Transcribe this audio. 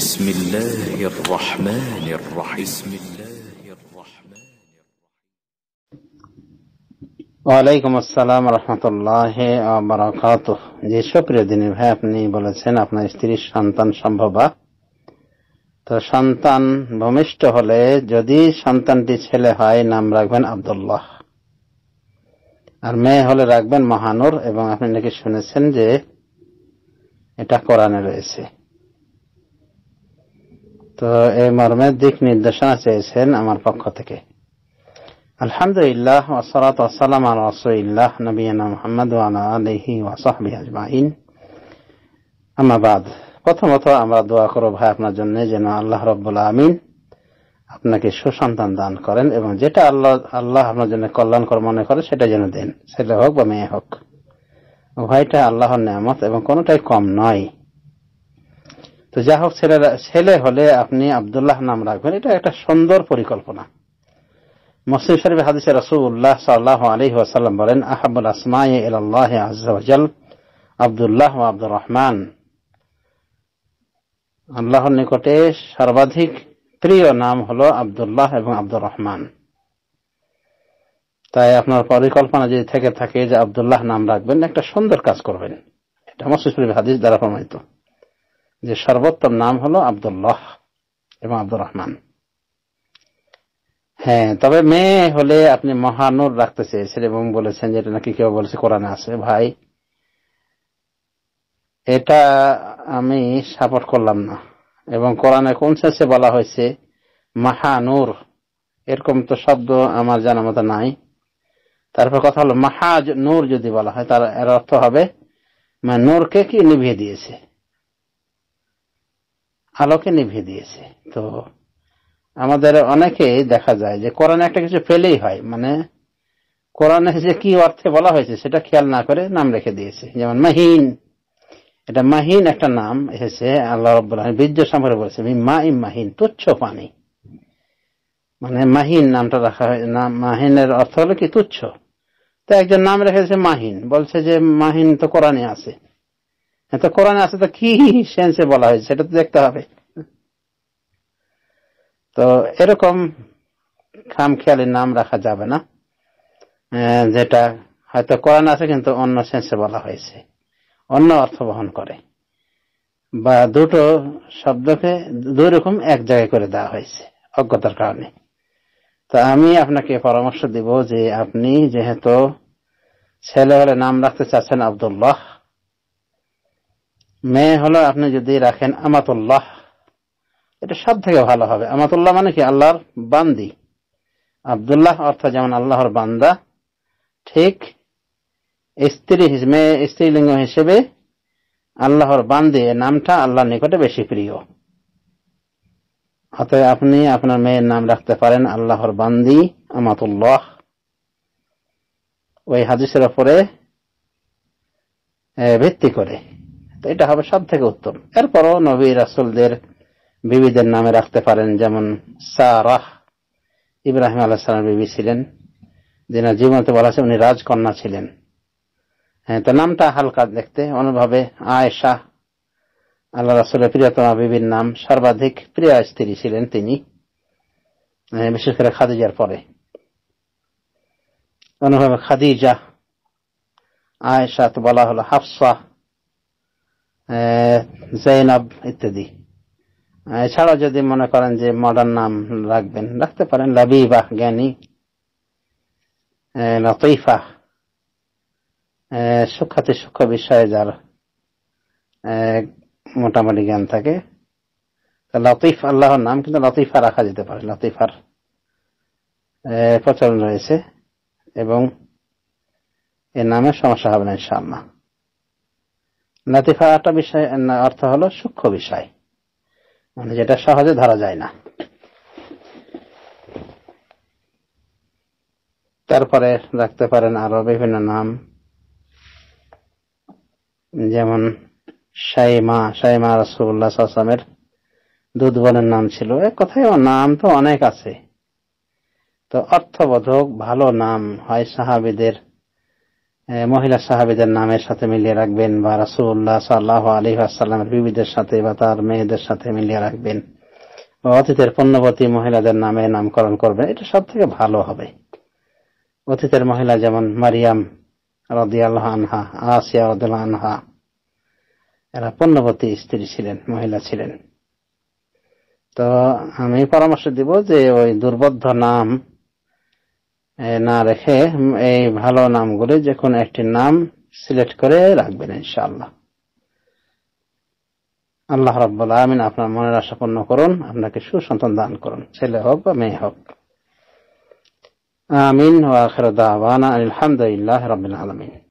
بسم الله الرحمن الرحيم بسم الله الرحمن ওয়ালাইকুম আসসালাম রহমতুল্লাহ বারাকাত যে সক্রিয় দিনী ভাই আপনি বলেছেন আপনার স্ত্রীর সন্তান সম্ভবা তো সন্তান ভূমিষ্ঠ হলে যদি সন্তানটি ছেলে হয় নাম রাখবেন আবদুল্লাহ আর মেয়ে হলে রাখবেন মহানুর এবং আপনি নাকি শুনেছেন যে এটা কোরআনে রয়েছে তো এই মর্মে দিক নির্দেশনা চেয়েছেন আমার পক্ষ থেকে আলহামদুলিল্লাহ ওসরাত ওসালাম আর রসুল্লাহ নবীনা মোহাম্মদ আলহি ওয়াসাহবি আজমাইন আমাবাদ প্রথমত আমরা দোয়া করো ভাই আপনার জন্য যেন আল্লাহ রব্বুল আমিন আপনাকে সুসন্তান দান করেন এবং যেটা আল্লাহ আল্লাহ আপনার জন্য কল্যাণকর মনে করে সেটা যেন দেন ছেলে হোক বা মেয়ে হোক ভাইটা আল্লাহর নামত এবং কোনোটাই কম নয় তো যা হোক ছেলেরা ছেলে হলে আপনি আবদুল্লাহ নাম রাখবেন এটা একটা সুন্দর পরিকল্পনা মুসলিম শরীফ হাদিস রসুল্লাহ সাল্লাহ আলহি বলেন আহাবুল আসমাই আজাল আবদুল্লাহ আব্দুর রহমান আল্লাহর নিকটে সর্বাধিক প্রিয় নাম হলো আবদুল্লাহ এবং আব্দুর রহমান তাই আপনার পরিকল্পনা যদি থেকে থাকে যে আবদুল্লাহ নাম রাখবেন একটা সুন্দর কাজ করবেন এটা মুসলিম হাদিস দ্বারা প্রমাণিত যে সর্বোত্তম নাম হলো আবদুল্লাহ এবং আব্দুর রহমান হ্যাঁ তবে মেয়ে হলে আপনি মহানুর রাখতে চেয়েছেন এবং বলেছেন যেটা নাকি কেউ বলেছে কোরআনে আছে ভাই এটা আমি সাপোর্ট করলাম না এবং কোরআনে কোন শেষে বলা হয়েছে মাহানুর এরকম তো শব্দ আমার জানা মতো নাই তারপর কথা হলো মাহাজ নূর যদি বলা হয় তার এর অর্থ হবে নূরকে কি নিভিয়ে দিয়েছে আলোকে নিভিয়ে দিয়েছে তো আমাদের অনেকেই দেখা যায় যে কোরআনে একটা কিছু ফেলেই হয় মানে কোরআনে যে কি অর্থে বলা হয়েছে সেটা খেয়াল না করে নাম রেখে দিয়েছে যেমন মাহিন এটা মাহিন একটা নাম এসেছে আল্লাহ রব বীর্য সম্পর্কে বলেছে মা ইম মাহিন তুচ্ছ পানি মানে মাহিন নামটা রাখা হয় মাহিনের অর্থ হলো কি তুচ্ছ তো একজন নাম রেখেছে মাহিন বলছে যে মাহিন তো কোরআনে আছে হ্যাঁ, তো কোরআনে আছে তো কি সেন্সে বলা হয়েছে সেটা তো দেখতে হবে তো এরকম খাম খেয়ালের নাম রাখা যাবে না যেটা হয়তো কোরআন আছে কিন্তু অন্য সেন্সে বলা হয়েছে অন্য অর্থ বহন করে বা দুটো শব্দকে দুই রকম এক জায়গায় করে দেওয়া হয়েছে অজ্ঞতার কারণে তো আমি আপনাকে পরামর্শ দিব যে আপনি যেহেতু ছেলে হলে নাম রাখতে চাচ্ছেন আবদুল্লাহ মেয়ে হলো আপনি যদি রাখেন আমাতুল্লাহ এটা সব থেকে ভালো হবে আমাতুল্লাহ মানে কি আল্লাহর বান্দি আবদুল্লাহ অর্থ যেমন আল্লাহর বান্দা ঠিক স্ত্রী মেয়ে স্ত্রীলিঙ্গ হিসেবে আল্লাহর বান্দে নামটা আল্লাহর নিকটে বেশি প্রিয় অতএব আপনি আপনার মেয়ের নাম রাখতে পারেন আল্লাহর বান্দি আমাতুল্লাহ ওই হাদিসের ওপরে ভিত্তি করে এটা হবে সব থেকে উত্তম এরপরও নবী রাসুলদের বিবিদের নামে রাখতে পারেন যেমন সারাহ ইব্রাহিম আল্লাহ বিবি ছিলেন যিনি জীবনতে বলা আছে উনি রাজকন্যা ছিলেন হ্যাঁ তো নামটা হালকা দেখতে অনুভাবে শাহ আল্লাহ রাসুলের প্রিয়তমা বিবির নাম সর্বাধিক প্রিয় স্ত্রী ছিলেন তিনি হ্যাঁ, বিশেষ করে খাদিজার পরে অনুভাবে খাদিজা আয়েশা তো বলা হলো হাফসাহ জৈনব ইত্যাদি এছাড়াও যদি মনে করেন যে মডার্ন নাম রাখবেন রাখতে পারেন লাবিবাহ জ্ঞানী লতইফা সূক্ষাতি সূক্ষ্ম বিষয়ে যার মোটামুটি জ্ঞান থাকে লতিফ আল্লাহর নাম কিন্তু লতিফা রাখা যেতে পারে লতিফার প্রচলন রয়েছে এবং এ নামে সমস্যা হবে না ইনশাআল্লাহ লাতিফা একটা বিষয় অর্থ হলো সূক্ষ্ম বিষয় মানে যেটা সহজে ধরা যায় না তারপরে রাখতে পারেন আরো বিভিন্ন নাম যেমন সাইমা সাইমা রসুল্লাহ আসলামের দুধ বোনের নাম ছিল এ কথায় নাম তো অনেক আছে তো অর্থবোধক ভালো নাম হয় সাহাবিদের মহিলা সাহাবেদের নামের সাথে মিলিয়ে রাখবেন বা রাসুল্লাহ সাল্লাহ আলী আসাল্লামের বিবিদের সাথে বা তার মেয়েদের সাথে মিলিয়ে রাখবেন বা অতীতের পণ্যবতী মহিলাদের নামে নামকরণ করবেন এটা সব থেকে ভালো হবে অতীতের মহিলা যেমন মারিয়াম রদিয়াল্লাহ আনহা আসিয়া আনহা এরা পণ্যবতী স্ত্রী ছিলেন মহিলা ছিলেন তো আমি পরামর্শ দিব যে ওই দুর্বদ্ধ নাম না রেখে এই ভালো নামগুলি যে কোনো একটি নাম সিলেক্ট করে রাখবেন ইনশাআল্লাহ আল্লাহ রব্বুল আমিন আপনার মনের আশা পূর্ণ করুন আপনাকে সুসন্তান দান করুন ছেলে হোক বা মেয়ে হোক আমিন ওয়া আখির দাওয়ানা আলহামদুলিল্লাহ রবিন আলমিন